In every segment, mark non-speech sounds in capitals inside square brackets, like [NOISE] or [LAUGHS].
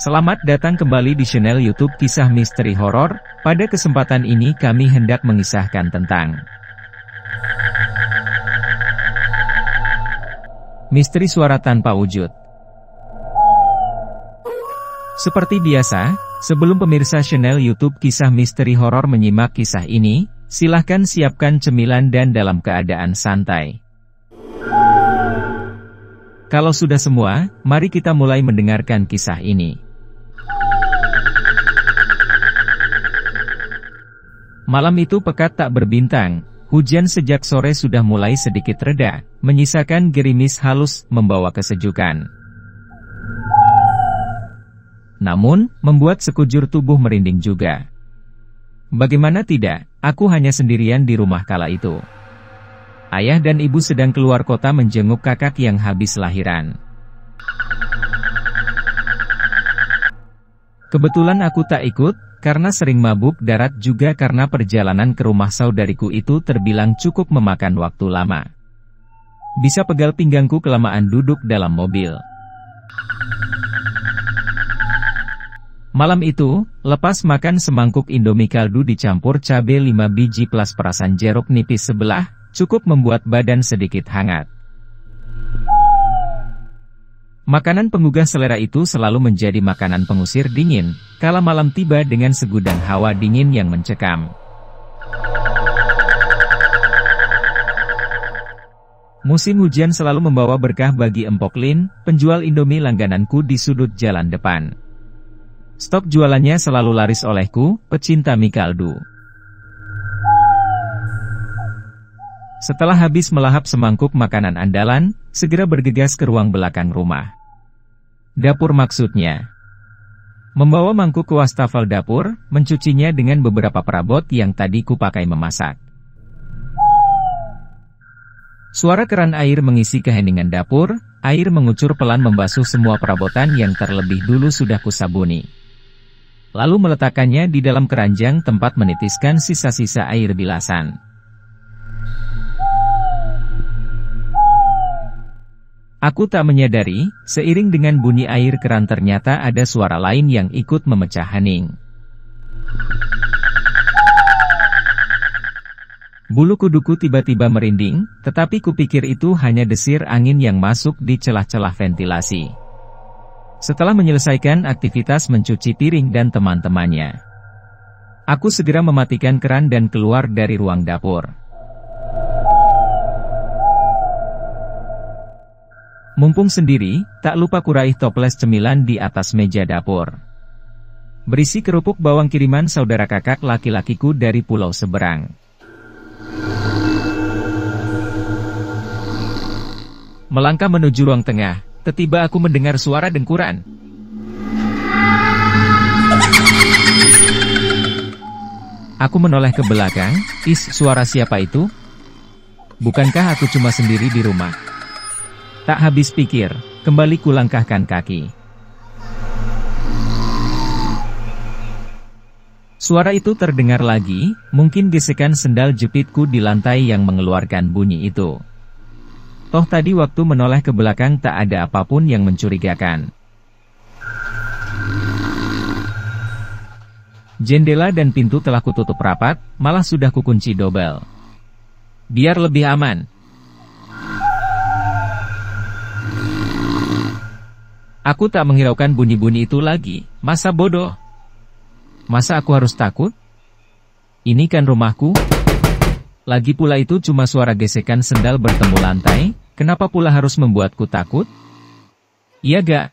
Selamat datang kembali di channel YouTube Kisah Misteri Horor. Pada kesempatan ini kami hendak mengisahkan tentang Misteri Suara Tanpa Wujud. Seperti biasa, sebelum pemirsa channel YouTube Kisah Misteri Horor menyimak kisah ini, silahkan siapkan cemilan dan dalam keadaan santai. Kalau sudah semua, mari kita mulai mendengarkan kisah ini. Malam itu pekat tak berbintang, hujan sejak sore sudah mulai sedikit reda, menyisakan gerimis halus membawa kesejukan. Namun, membuat sekujur tubuh merinding juga. Bagaimana tidak, aku hanya sendirian di rumah kala itu. Ayah dan ibu sedang keluar kota menjenguk kakak yang habis lahiran. Kebetulan aku tak ikut, karena sering mabuk darat juga karena perjalanan ke rumah saudariku itu terbilang cukup memakan waktu lama. Bisa pegal pinggangku kelamaan duduk dalam mobil. Malam itu, lepas makan semangkuk indomie kaldu dicampur cabai 5 biji plus perasan jeruk nipis sebelah, cukup membuat badan sedikit hangat. Makanan penggugah selera itu selalu menjadi makanan pengusir dingin, kala malam tiba dengan segudang hawa dingin yang mencekam. Musim hujan selalu membawa berkah bagi Empok Lin, penjual Indomie langgananku di sudut jalan depan. Stok jualannya selalu laris olehku, pecinta mie kaldu. Setelah habis melahap semangkuk makanan andalan, segera bergegas ke ruang belakang rumah. Dapur maksudnya. Membawa mangkuk ke wastafel dapur, mencucinya dengan beberapa perabot yang tadi kupakai memasak. Suara keran air mengisi keheningan dapur, air mengucur pelan membasuh semua perabotan yang terlebih dulu sudah kusabuni. Lalu meletakkannya di dalam keranjang tempat menitiskan sisa-sisa air bilasan. Aku tak menyadari, seiring dengan bunyi air keran ternyata ada suara lain yang ikut memecah hening. Bulu kuduku tiba-tiba merinding, tetapi kupikir itu hanya desir angin yang masuk di celah-celah ventilasi. Setelah menyelesaikan aktivitas mencuci piring dan teman-temannya, aku segera mematikan keran dan keluar dari ruang dapur. Mumpung sendiri, tak lupa kuraih toples cemilan di atas meja dapur. Berisi kerupuk bawang kiriman saudara kakak laki-lakiku dari pulau seberang. Melangkah menuju ruang tengah, tetiba aku mendengar suara dengkuran. Aku menoleh ke belakang, is suara siapa itu? Bukankah aku cuma sendiri di rumah? Tak habis pikir, kembali kulangkahkan kaki. Suara itu terdengar lagi, mungkin gesekan sendal jepitku di lantai yang mengeluarkan bunyi itu. Toh tadi waktu menoleh ke belakang tak ada apapun yang mencurigakan. Jendela dan pintu telah kututup rapat, malah sudah kukunci dobel. Biar lebih aman, Aku tak menghiraukan bunyi-bunyi itu lagi. Masa bodoh? Masa aku harus takut? Ini kan rumahku. Lagi pula itu cuma suara gesekan sendal bertemu lantai. Kenapa pula harus membuatku takut? Iya gak?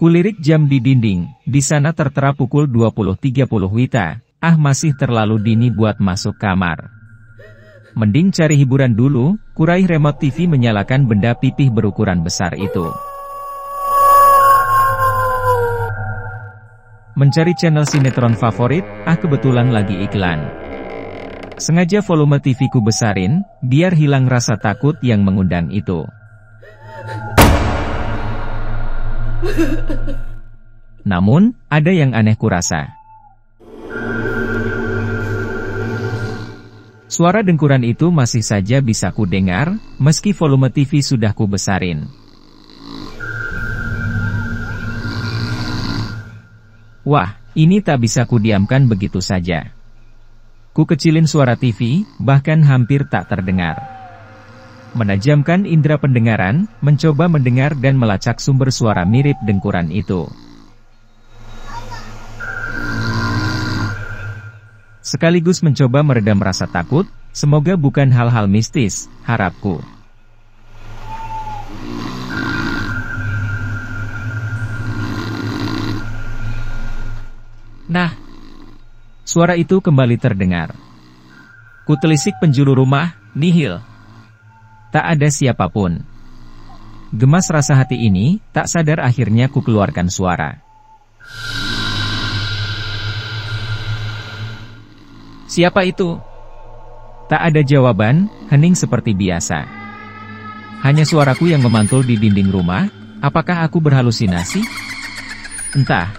Kulirik jam di dinding, di sana tertera pukul 20.30 Wita, Ah masih terlalu dini buat masuk kamar. Mending cari hiburan dulu, Kuraih remote TV menyalakan benda pipih berukuran besar itu. Mencari channel sinetron favorit, ah kebetulan lagi iklan. Sengaja volume TV ku besarin, biar hilang rasa takut yang mengundang itu. [LAUGHS] Namun, ada yang aneh kurasa. Suara dengkuran itu masih saja bisa ku dengar, meski volume TV sudah ku besarin. Wah, ini tak bisa ku diamkan begitu saja. Ku kecilin suara TV, bahkan hampir tak terdengar. Menajamkan indera pendengaran, mencoba mendengar dan melacak sumber suara mirip dengkuran itu. sekaligus mencoba meredam rasa takut, semoga bukan hal-hal mistis, harapku. Nah, suara itu kembali terdengar. Kutelisik penjuru rumah, nihil. Tak ada siapapun. Gemas rasa hati ini, tak sadar akhirnya ku keluarkan suara. Siapa itu? Tak ada jawaban, hening seperti biasa. Hanya suaraku yang memantul di dinding rumah, apakah aku berhalusinasi? Entah.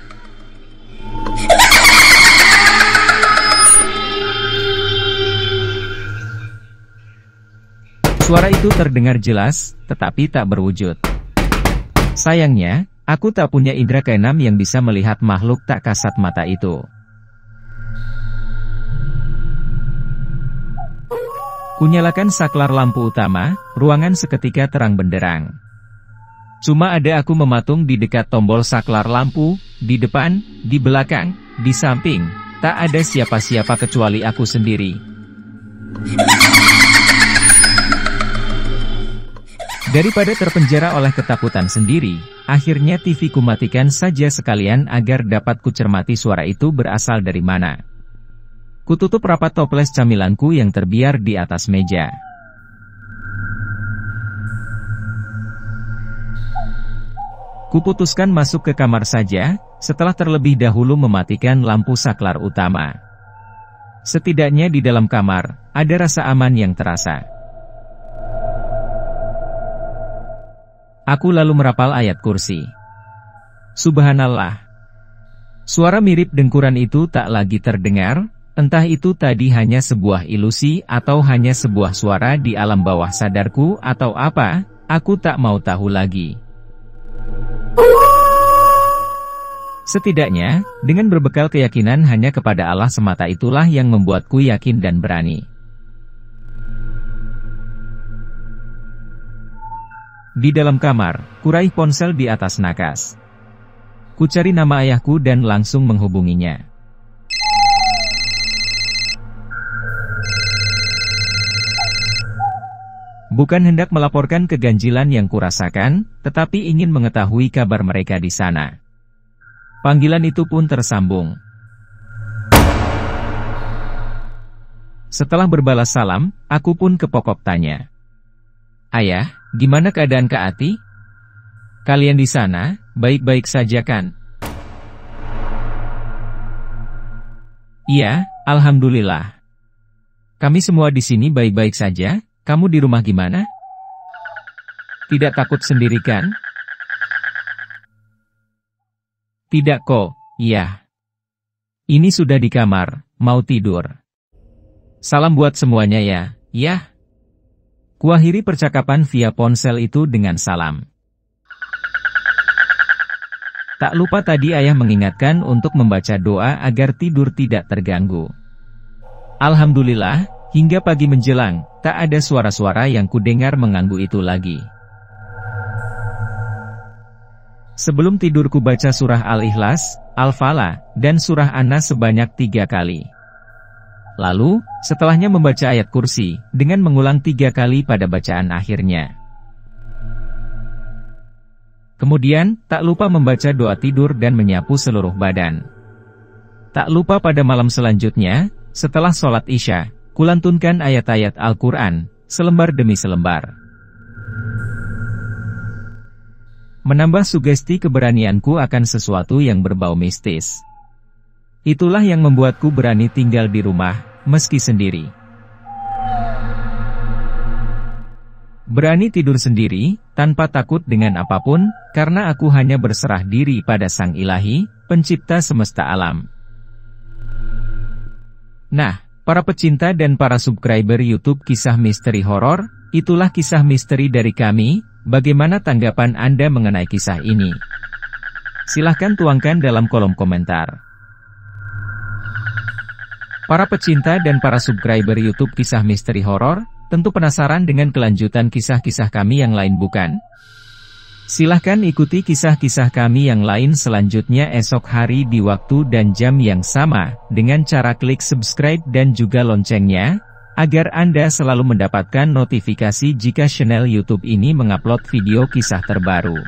Suara itu terdengar jelas, tetapi tak berwujud. Sayangnya, aku tak punya indera keenam yang bisa melihat makhluk tak kasat mata itu. Kunyalakan saklar lampu utama, ruangan seketika terang benderang. Cuma ada aku mematung di dekat tombol saklar lampu, di depan, di belakang, di samping, tak ada siapa-siapa kecuali aku sendiri. Daripada terpenjara oleh ketakutan sendiri, akhirnya TV kumatikan saja sekalian agar dapat kucermati suara itu berasal dari mana. Kututup rapat toples camilanku yang terbiar di atas meja. Kuputuskan masuk ke kamar saja, setelah terlebih dahulu mematikan lampu saklar utama. Setidaknya di dalam kamar, ada rasa aman yang terasa. Aku lalu merapal ayat kursi. Subhanallah. Suara mirip dengkuran itu tak lagi terdengar, Entah itu tadi hanya sebuah ilusi atau hanya sebuah suara di alam bawah sadarku atau apa, aku tak mau tahu lagi. Setidaknya, dengan berbekal keyakinan hanya kepada Allah semata itulah yang membuatku yakin dan berani. Di dalam kamar, kurai ponsel di atas nakas. Kucari nama ayahku dan langsung menghubunginya. Bukan hendak melaporkan keganjilan yang kurasakan, tetapi ingin mengetahui kabar mereka di sana. Panggilan itu pun tersambung. Setelah berbalas salam, aku pun ke pokok tanya. Ayah, gimana keadaan Kak Ati? Kalian di sana, baik-baik saja kan? Iya, Alhamdulillah. Kami semua di sini baik-baik saja, kamu di rumah gimana? Tidak takut sendiri kan? Tidak kok, iya. Ini sudah di kamar, mau tidur. Salam buat semuanya ya, ya. Kuahiri percakapan via ponsel itu dengan salam. Tak lupa tadi ayah mengingatkan untuk membaca doa agar tidur tidak terganggu. Alhamdulillah, Hingga pagi menjelang, tak ada suara-suara yang kudengar mengganggu itu lagi. Sebelum tidurku baca surah Al-Ikhlas, Al-Falah, dan surah An-Nas sebanyak tiga kali. Lalu, setelahnya membaca ayat kursi, dengan mengulang tiga kali pada bacaan akhirnya. Kemudian, tak lupa membaca doa tidur dan menyapu seluruh badan. Tak lupa pada malam selanjutnya, setelah sholat isya, kulantunkan ayat-ayat Al-Quran, selembar demi selembar. Menambah sugesti keberanianku akan sesuatu yang berbau mistis. Itulah yang membuatku berani tinggal di rumah, meski sendiri. Berani tidur sendiri, tanpa takut dengan apapun, karena aku hanya berserah diri pada Sang Ilahi, pencipta semesta alam. Nah, Para pecinta dan para subscriber YouTube kisah misteri horor, itulah kisah misteri dari kami. Bagaimana tanggapan Anda mengenai kisah ini? Silahkan tuangkan dalam kolom komentar. Para pecinta dan para subscriber YouTube kisah misteri horor, tentu penasaran dengan kelanjutan kisah-kisah kami yang lain bukan? Silahkan ikuti kisah-kisah kami yang lain selanjutnya esok hari di waktu dan jam yang sama, dengan cara klik subscribe dan juga loncengnya, agar Anda selalu mendapatkan notifikasi jika channel YouTube ini mengupload video kisah terbaru.